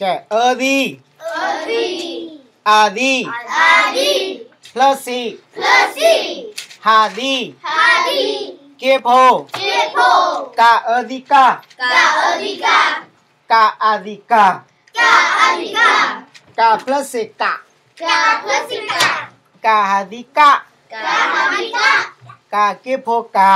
क्या है अधि आदि फ्लसी हादी के भो का अधिका का अधिका का प्लस से का का हादिका का के भो का